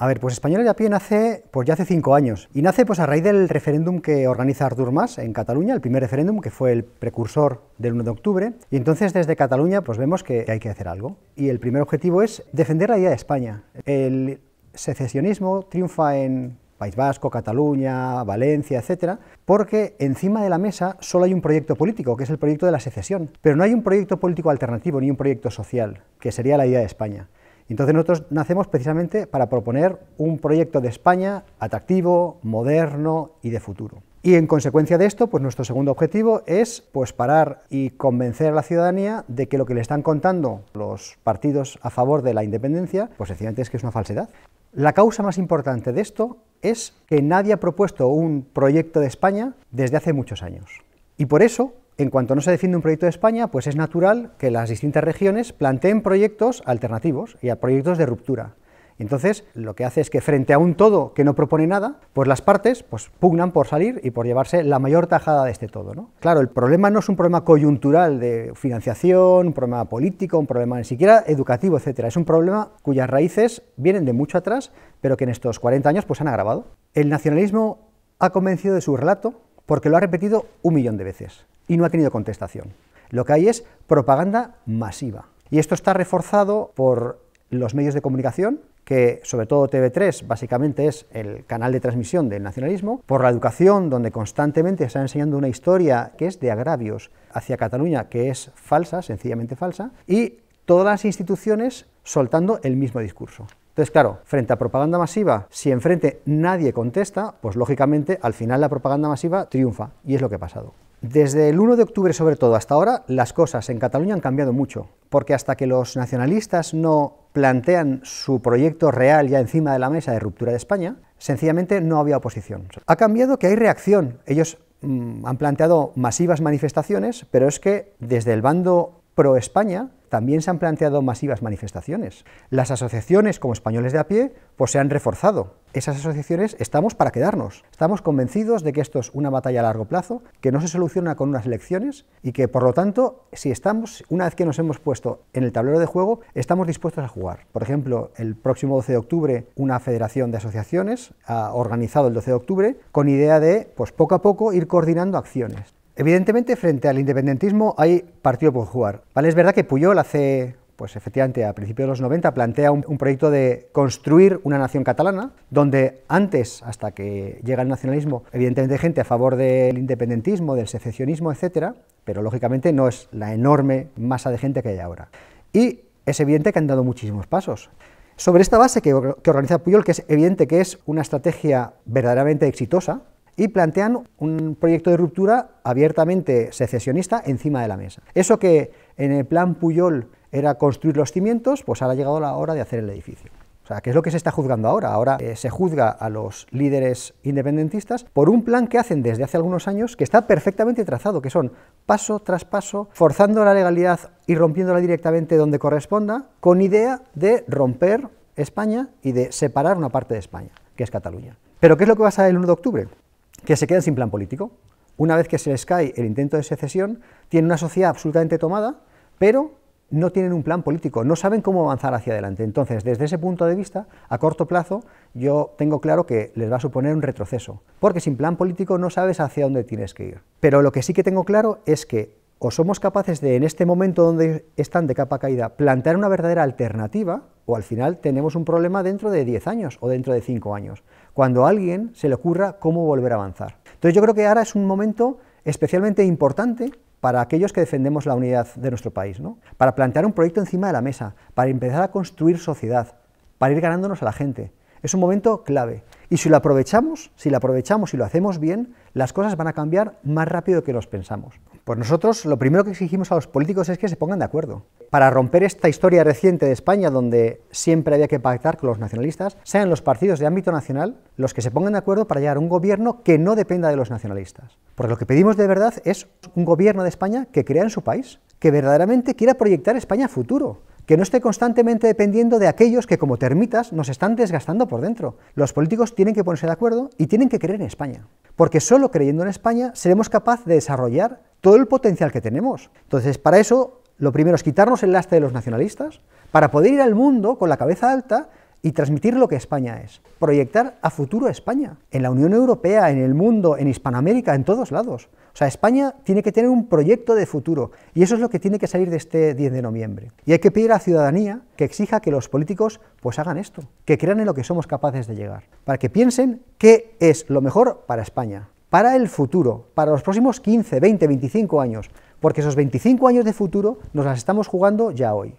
A ver, pues Español de a pie nace pues ya hace cinco años y nace pues a raíz del referéndum que organiza Artur Mas en Cataluña, el primer referéndum que fue el precursor del 1 de octubre y entonces desde Cataluña pues vemos que hay que hacer algo y el primer objetivo es defender la idea de España. El secesionismo triunfa en País Vasco, Cataluña, Valencia, etcétera, porque encima de la mesa solo hay un proyecto político, que es el proyecto de la secesión, pero no hay un proyecto político alternativo ni un proyecto social, que sería la idea de España. Entonces nosotros nacemos precisamente para proponer un proyecto de España atractivo, moderno y de futuro. Y en consecuencia de esto, pues nuestro segundo objetivo es pues parar y convencer a la ciudadanía de que lo que le están contando los partidos a favor de la independencia, pues sencillamente es que es una falsedad. La causa más importante de esto es que nadie ha propuesto un proyecto de España desde hace muchos años. Y por eso, en cuanto no se defiende un proyecto de España, pues es natural que las distintas regiones planteen proyectos alternativos y a proyectos de ruptura. Entonces, lo que hace es que frente a un todo que no propone nada, pues las partes pues, pugnan por salir y por llevarse la mayor tajada de este todo. Claro, el problema no es un problema coyuntural de financiación, un problema político, un problema ni siquiera educativo, etcétera. Es un problema cuyas raíces vienen de mucho atrás, pero que en estos 40 años pues, han agravado. El nacionalismo ha convencido de su relato porque lo ha repetido un millón de veces y no ha tenido contestación. Lo que hay es propaganda masiva. Y esto está reforzado por los medios de comunicación, que sobre todo TV3 básicamente es el canal de transmisión del nacionalismo, por la educación, donde constantemente se está enseñando una historia que es de agravios hacia Cataluña, que es falsa, sencillamente falsa, y todas las instituciones soltando el mismo discurso. Entonces, claro, frente a propaganda masiva, si enfrente nadie contesta, pues lógicamente al final la propaganda masiva triunfa, y es lo que ha pasado. Desde el 1 de octubre, sobre todo, hasta ahora, las cosas en Cataluña han cambiado mucho, porque hasta que los nacionalistas no plantean su proyecto real ya encima de la mesa de ruptura de España, sencillamente no había oposición. Ha cambiado que hay reacción. Ellos mm, han planteado masivas manifestaciones, pero es que desde el bando pro España también se han planteado masivas manifestaciones. Las asociaciones como españoles de a pie pues se han reforzado. Esas asociaciones estamos para quedarnos. Estamos convencidos de que esto es una batalla a largo plazo, que no se soluciona con unas elecciones y que por lo tanto, si estamos una vez que nos hemos puesto en el tablero de juego, estamos dispuestos a jugar. Por ejemplo, el próximo 12 de octubre una federación de asociaciones ha organizado el 12 de octubre con idea de pues poco a poco ir coordinando acciones. Evidentemente, frente al independentismo hay partido por jugar. ¿vale? Es verdad que Puyol hace pues efectivamente a principios de los 90 plantea un, proyecto de construir una nación catalana, donde antes, hasta que llega el nacionalismo, evidentemente hay gente a favor del independentismo, del secesionismo, etc., pero lógicamente no es la enorme masa de gente que hay ahora. Y es evidente que han dado muchísimos pasos. Sobre esta base que, que organiza Puyol, que es evidente que es una estrategia verdaderamente exitosa, y plantean un proyecto de ruptura abiertamente secesionista encima de la mesa. Eso que en el plan Puyol era construir los cimientos, pues ahora ha llegado la hora de hacer el edificio. O sea, ¿qué es lo que se está juzgando ahora? Ahora eh, se juzga a los líderes independentistas por un plan que hacen desde hace algunos años que está perfectamente trazado, que son paso tras paso, forzando la legalidad y rompiéndola directamente donde corresponda, con idea de romper España y de separar una parte de España, que es Cataluña. Pero ¿qué es lo que va a pasa el 1 de octubre? que se quedan sin plan político. Una vez que se les cae el intento de secesión, tienen una sociedad absolutamente tomada, pero no tienen un plan político, no saben cómo avanzar hacia adelante. Entonces, desde ese punto de vista, a corto plazo, yo tengo claro que les va a suponer un retroceso, porque sin plan político no sabes hacia dónde tienes que ir. Pero lo que sí que tengo claro es que o somos capaces de, en este momento donde están de capa caída, plantear una verdadera alternativa, o al final tenemos un problema dentro de 10 años o dentro de 5 años, cuando a alguien se le ocurra cómo volver a avanzar. Entonces yo creo que ahora es un momento especialmente importante para aquellos que defendemos la unidad de nuestro país, ¿no? para plantear un proyecto encima de la mesa, para empezar a construir sociedad, para ir ganándonos a la gente, es un momento clave. Y si lo aprovechamos, si lo aprovechamos y lo hacemos bien, las cosas van a cambiar más rápido que los pensamos. Pues nosotros lo primero que exigimos a los políticos es que se pongan de acuerdo. Para romper esta historia reciente de España donde siempre había que pactar con los nacionalistas, sean los partidos de ámbito nacional los que se pongan de acuerdo para llegar a un gobierno que no dependa de los nacionalistas. Porque lo que pedimos de verdad es un gobierno de España que crea en su país, que verdaderamente quiera proyectar España a futuro, que no esté constantemente dependiendo de aquellos que como termitas nos están desgastando por dentro. Los políticos tienen que ponerse de acuerdo y tienen que creer en España, porque solo creyendo en España seremos capaces de desarrollar todo el potencial que tenemos. Entonces, para eso, lo primero es quitarnos el lastre de los nacionalistas, para poder ir al mundo con la cabeza alta y transmitir lo que España es, proyectar a futuro España, en la Unión Europea, en el mundo, en Hispanoamérica, en todos lados. O sea, España tiene que tener un proyecto de futuro y eso es lo que tiene que salir de este 10 de noviembre. Y hay que pedir a la ciudadanía que exija que los políticos pues hagan esto, que crean en lo que somos capaces de llegar, para que piensen qué es lo mejor para España, para el futuro, para los próximos 15, 20, 25 años, porque esos 25 años de futuro nos las estamos jugando ya hoy.